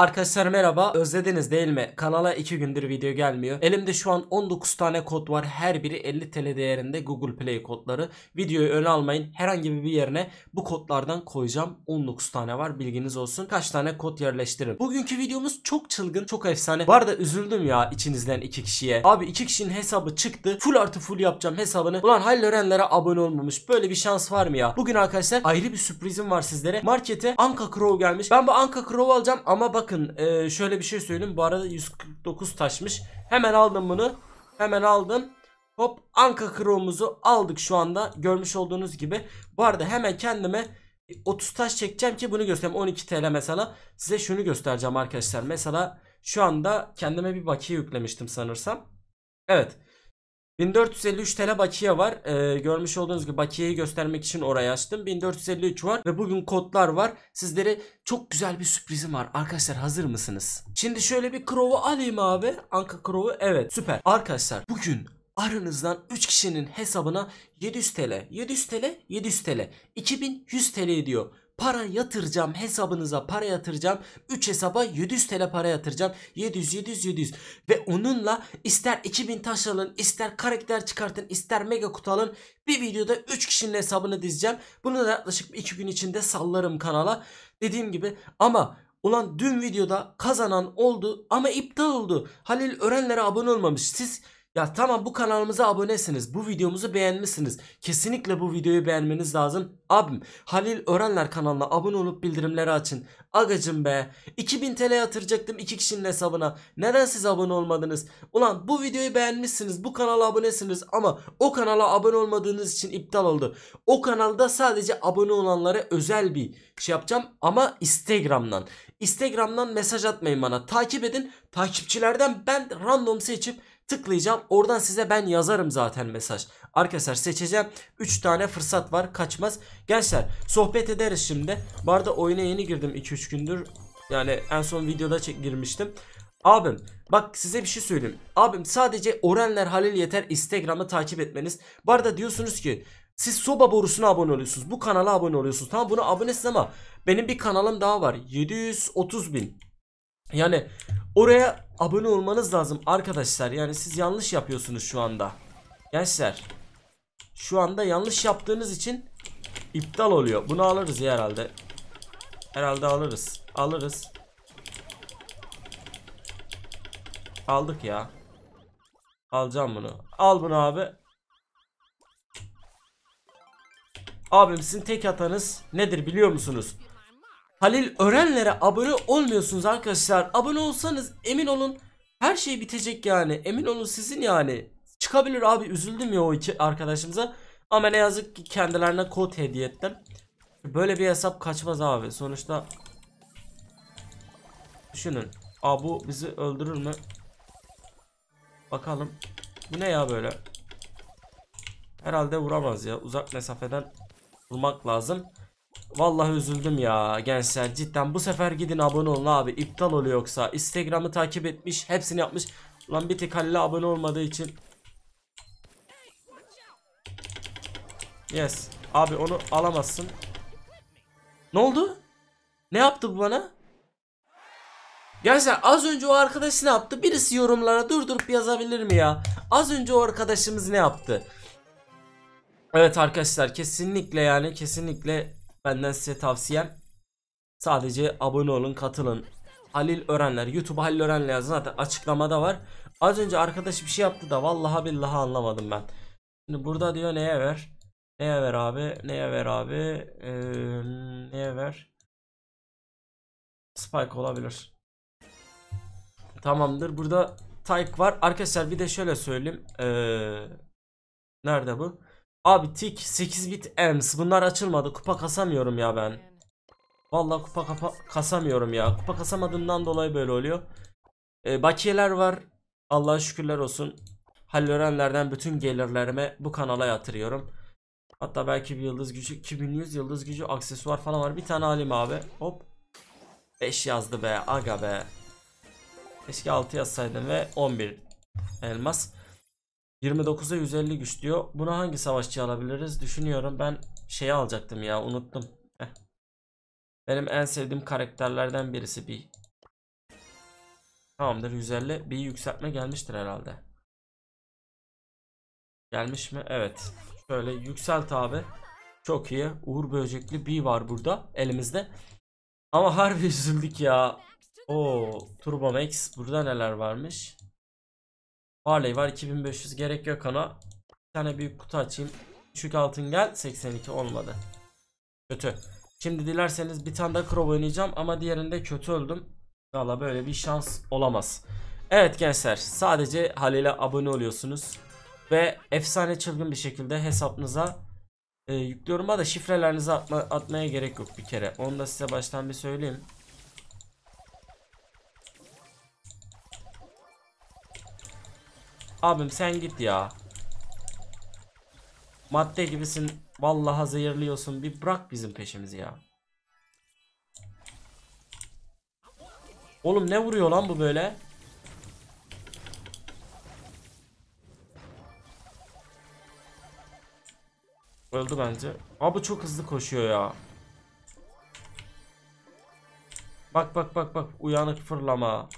Arkadaşlar merhaba özlediniz değil mi? Kanala 2 gündür video gelmiyor. Elimde şu an 19 tane kod var. Her biri 50 TL değerinde Google Play kodları. Videoyu ön almayın. Herhangi bir yerine bu kodlardan koyacağım. 19 tane var bilginiz olsun. Kaç tane kod yerleştiririm. Bugünkü videomuz çok çılgın çok efsane. Var da üzüldüm ya içinizden 2 kişiye. Abi 2 kişinin hesabı çıktı. Full artı full yapacağım hesabını. Ulan Hallörenlere abone olmamış. Böyle bir şans var mı ya? Bugün arkadaşlar ayrı bir sürprizim var sizlere. Markete Anka Crow gelmiş. Ben bu Anka Crow alacağım ama bak bakın e, şöyle bir şey söyleyeyim. Bu arada 149 taşmış. Hemen aldım bunu. Hemen aldım. Hop anka kromuzu aldık şu anda. Görmüş olduğunuz gibi. Bu arada hemen kendime 30 taş çekeceğim ki bunu göstereyim. 12 TL mesela. Size şunu göstereceğim arkadaşlar. Mesela şu anda kendime bir bakiye yüklemiştim sanırsam. Evet. 1453 TL bakiye var. Ee, görmüş olduğunuz gibi bakiyeyi göstermek için oraya açtım. 1453 var ve bugün kodlar var. Sizlere çok güzel bir sürprizim var. Arkadaşlar hazır mısınız? Şimdi şöyle bir Crow'u alayım abi. Anka Crow'u evet süper. Arkadaşlar bugün aranızdan 3 kişinin hesabına 700 TL, 700 TL, 700 TL, 2100 TL ediyor para yatıracağım hesabınıza para yatıracağım. 3 hesaba 700 TL para yatıracağım. 700 700 700 ve onunla ister 2000 taş alın ister karakter çıkartın ister mega kutu alın. Bir videoda 3 kişinin hesabını dizeceğim. Bunu da yaklaşık 2 gün içinde sallarım kanala. Dediğim gibi ama Ulan dün videoda kazanan oldu ama iptal oldu. Halil Örenlere abone olmamış. Siz ya tamam bu kanalımıza abonesiniz. Bu videomuzu beğenmişsiniz. Kesinlikle bu videoyu beğenmeniz lazım. Abim Halil Örenler kanalına abone olup bildirimleri açın. Agacım be. 2000 TL yatıracaktım iki kişinin hesabına. Neden siz abone olmadınız? Ulan bu videoyu beğenmişsiniz. Bu kanala abonesiniz ama o kanala abone olmadığınız için iptal oldu. O kanalda sadece abone olanlara özel bir şey yapacağım ama Instagram'dan. Instagram'dan mesaj atmayın bana. Takip edin. Takipçilerden ben random seçip Tıklayacağım. Oradan size ben yazarım zaten mesaj. Arkadaşlar seçeceğim. 3 tane fırsat var. Kaçmaz. Gençler sohbet ederiz şimdi. Bu arada oyuna yeni girdim 2-3 gündür. Yani en son videoda girmiştim. Abim bak size bir şey söyleyeyim. Abim sadece Orenler Halil yeter Instagram'ı takip etmeniz. Bu arada diyorsunuz ki siz soba borusuna abone oluyorsunuz. Bu kanala abone oluyorsunuz. Tamam buna abonesiniz ama benim bir kanalım daha var. 730 bin. Yani Oraya abone olmanız lazım arkadaşlar. Yani siz yanlış yapıyorsunuz şu anda. Gençler. Şu anda yanlış yaptığınız için iptal oluyor. Bunu alırız ya herhalde. Herhalde alırız. Alırız. Aldık ya. Alacağım bunu. Al bunu abi. Abim sizin tek hatanız nedir biliyor musunuz? Halil Örenler'e abone olmuyorsunuz arkadaşlar. Abone olsanız emin olun her şey bitecek yani. Emin olun sizin yani. Çıkabilir abi üzüldüm ya o iki arkadaşımıza. Ama ne yazık ki kendilerine kod hediye ettim. Böyle bir hesap kaçmaz abi. Sonuçta düşünün. Aa bu bizi öldürür mü? Bakalım. Bu ne ya böyle? Herhalde vuramaz ya. Uzak mesafeden vurmak lazım. Vallahi üzüldüm ya gençler cidden bu sefer gidin abone olun abi iptal oluyor yoksa Instagram'ı takip etmiş hepsini yapmış lan bir tek Halil'e abone olmadığı için Yes abi onu alamazsın Ne oldu? Ne yaptı bu bana? Gençler az önce o arkadaş ne yaptı? Birisi yorumlara durdurup yazabilir mi ya? Az önce o arkadaşımız ne yaptı? Evet arkadaşlar kesinlikle yani kesinlikle Benden size tavsiyem sadece abone olun katılın. Halil Örenler YouTube Halil Örenler yazın zaten açıklamada var. Az önce arkadaş bir şey yaptı da vallahi billahi anlamadım ben. Şimdi burada diyor neye ver? Neye ver abi? Neye ver abi? Ee, neye ver? Spike olabilir. Tamamdır. Burada Tyke var. Arkadaşlar bir de şöyle söyleyeyim. Ee, nerede bu? Abi tik 8 bit ems bunlar açılmadı kupa kasamıyorum ya ben. valla kupa kapa kasamıyorum ya. Kupa kasamadığımdan dolayı böyle oluyor. Ee, bakiyeler var. Allah'a şükürler olsun. Hallörenlerden bütün gelirlerimi bu kanala yatırıyorum. Hatta belki bir yıldız gücü 2100 yıldız gücü aksesuar falan var. Bir tane alayım abi. Hop. 5 yazdı be aga be. Keşke 6 yazsaydım ve 11 elmas. 29'a 150 güç diyor. Buna hangi savaşçı alabiliriz? Düşünüyorum ben şeyi alacaktım ya unuttum. Heh. Benim en sevdiğim karakterlerden birisi bir. Tamamdır 150 bir yükseltme gelmiştir herhalde. Gelmiş mi? Evet. Şöyle yükselt abi. Çok iyi. Uğur Böcekli bir var burada elimizde. Ama harbi üzüldük ya. O Turbo Max burada neler varmış? Harley var 2500 gerek yok ona. Bir tane büyük kutu açayım. Küçük altın gel 82 olmadı. Kötü. Şimdi dilerseniz bir tane daha Crow oynayacağım ama diğerinde kötü öldüm. Valla böyle bir şans olamaz. Evet gençler sadece Halil'e abone oluyorsunuz. Ve efsane çılgın bir şekilde hesabınıza e, yüklüyorum. da şifrelerinizi atma, atmaya gerek yok bir kere. Onu da size baştan bir söyleyeyim. Abim sen git ya. Madde gibisin. Vallahi zehirliyorsun. Bir bırak bizim peşimizi ya. Oğlum ne vuruyor lan bu böyle? Öldü bence. Abi çok hızlı koşuyor ya. Bak bak bak bak uyanık fırlama.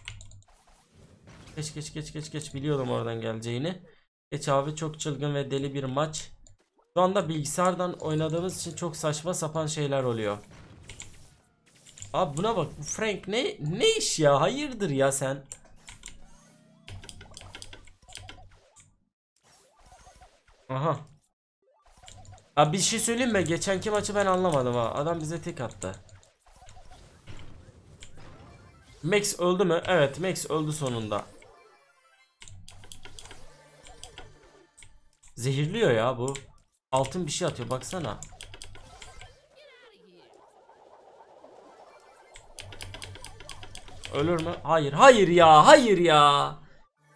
Geç geç geç geç geç biliyordum oradan geleceğini. Geç abi çok çılgın ve deli bir maç. Şu anda bilgisayardan oynadığımız için çok saçma sapan şeyler oluyor. Abi buna bak Frank ne ne iş ya hayırdır ya sen. Aha. Abi bir şey söyleyeyim mi? Geçenki maçı ben anlamadım ha. Adam bize tek attı. Max öldü mü? Evet Max öldü sonunda. Zehirliyor ya bu. Altın bir şey atıyor baksana. Ölür mü? Hayır. Hayır ya. Hayır ya.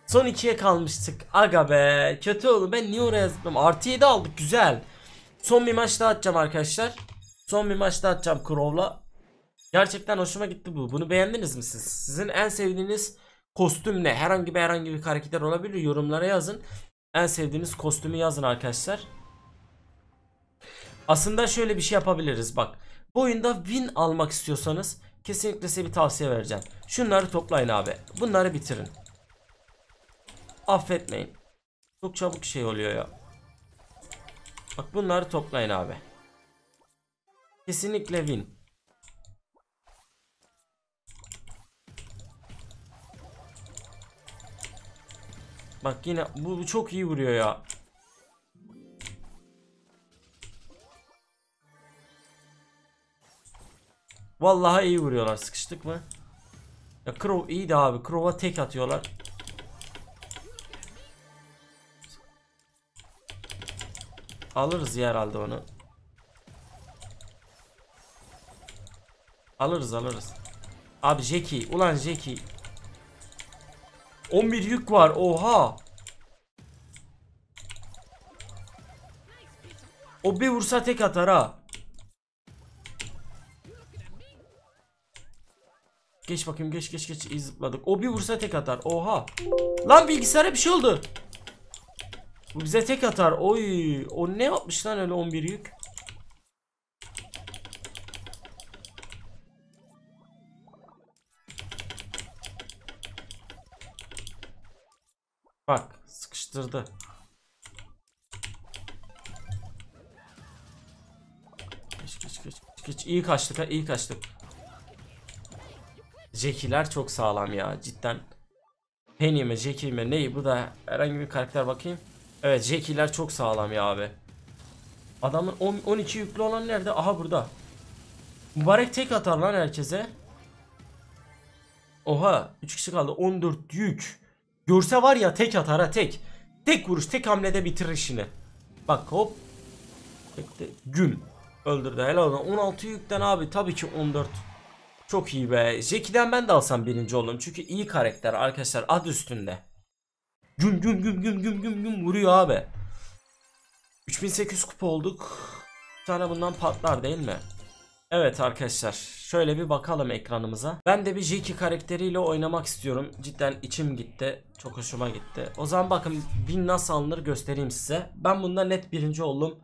Son ikiye kalmıştık. Aga be. Kötü oldu. Ben niye oraya zıpladım? Artı 7 aldık. Güzel. Son bir maç daha atacağım arkadaşlar. Son bir maç daha atacağım Crow'la. Gerçekten hoşuma gitti bu. Bunu beğendiniz mi siz? Sizin en sevdiğiniz kostüm ne? Herhangi bir herhangi bir karakter olabilir. Yorumlara yazın. En sevdiğiniz kostümü yazın arkadaşlar. Aslında şöyle bir şey yapabiliriz bak. Bu oyunda win almak istiyorsanız kesinlikle size bir tavsiye vereceğim. Şunları toplayın abi. Bunları bitirin. Affetmeyin. Çok çabuk şey oluyor ya. Bak bunları toplayın abi. Kesinlikle win. Bak yine bu, çok iyi vuruyor ya. Vallahi iyi vuruyorlar. Sıkıştık mı? Ya Crow iyiydi abi. Crow'a tek atıyorlar. Alırız ya herhalde onu. Alırız alırız. Abi Jackie. Ulan Jackie. 11 yük var. Oha. O bir vursa tek atar ha. Geç bakayım geç geç geç iyi zıpladık. O bir vursa tek atar. Oha. Lan bilgisayara bir şey oldu. Bu bize tek atar. Oy. O ne yapmış lan öyle 11 yük? bastırdı. Geç geç geç geç. İyi kaçtık ha iyi kaçtık. Jackie'ler çok sağlam ya cidden. Penny mi Jackie mi ney bu da herhangi bir karakter bakayım. Evet Jackie'ler çok sağlam ya abi. Adamın 10, 12 yüklü olan nerede? Aha burada. Mübarek tek atar lan herkese. Oha 3 kişi kaldı 14 yük. Görse var ya tek atar ha tek. Tek vuruş, tek hamlede bitir işini. Bak hop. Bekle. Güm. Öldürdü helal olsun. 16 yükten abi tabii ki 14. Çok iyi be. Jackie'den ben de alsam birinci oldum. Çünkü iyi karakter arkadaşlar ad üstünde. Güm güm güm güm güm güm güm vuruyor abi. 3800 kupa olduk. Bir tane bundan patlar değil mi? Evet arkadaşlar şöyle bir bakalım ekranımıza. Ben de bir J2 karakteriyle oynamak istiyorum. Cidden içim gitti. Çok hoşuma gitti. O zaman bakın bin nasıl alınır göstereyim size. Ben bunda net birinci oldum.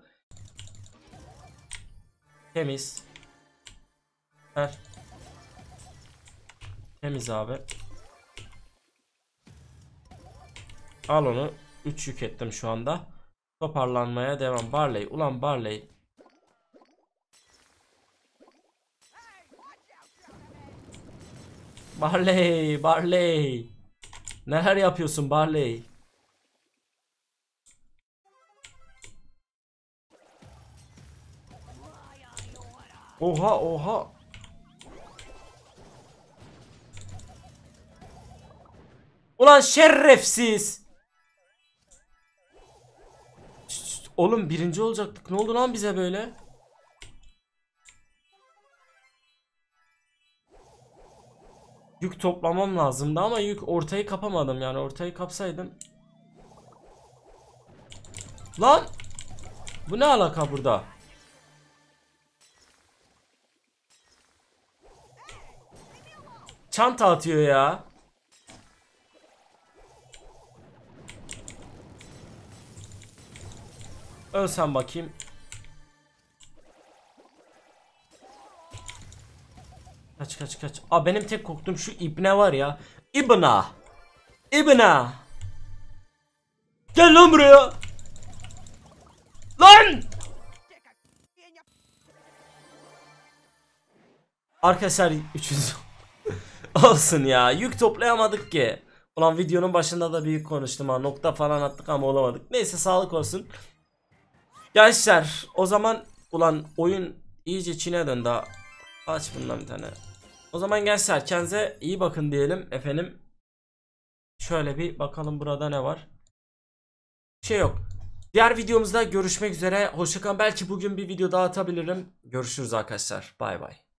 Temiz. Ver. Temiz abi. Al onu. 3 yük ettim şu anda. Toparlanmaya devam. Barley. Ulan Barley. Barley, Barley. Neler yapıyorsun Barley? Oha oha. Ulan şerefsiz. Oğlum birinci olacaktık. Ne oldu lan bize böyle? Yük toplamam lazımdı ama yük ortayı kapamadım yani ortayı kapsaydım. Lan! Bu ne alaka burada? Çanta atıyor ya. Ölsem bakayım. Kaç kaç kaç. Aa benim tek korktuğum şu ibne var ya. İbna. İbna. Gel lan buraya. Lan! Arkadaşlar 300 olsun ya. Yük toplayamadık ki. Ulan videonun başında da büyük konuştum ha. Nokta falan attık ama olamadık. Neyse sağlık olsun. Gençler o zaman ulan oyun iyice Çin'e döndü ha. Aç bundan bir tane. O zaman gençler kendinize iyi bakın diyelim efendim. Şöyle bir bakalım burada ne var. Şey yok. Diğer videomuzda görüşmek üzere. Hoşçakalın. Belki bugün bir video daha atabilirim. Görüşürüz arkadaşlar. Bay bay.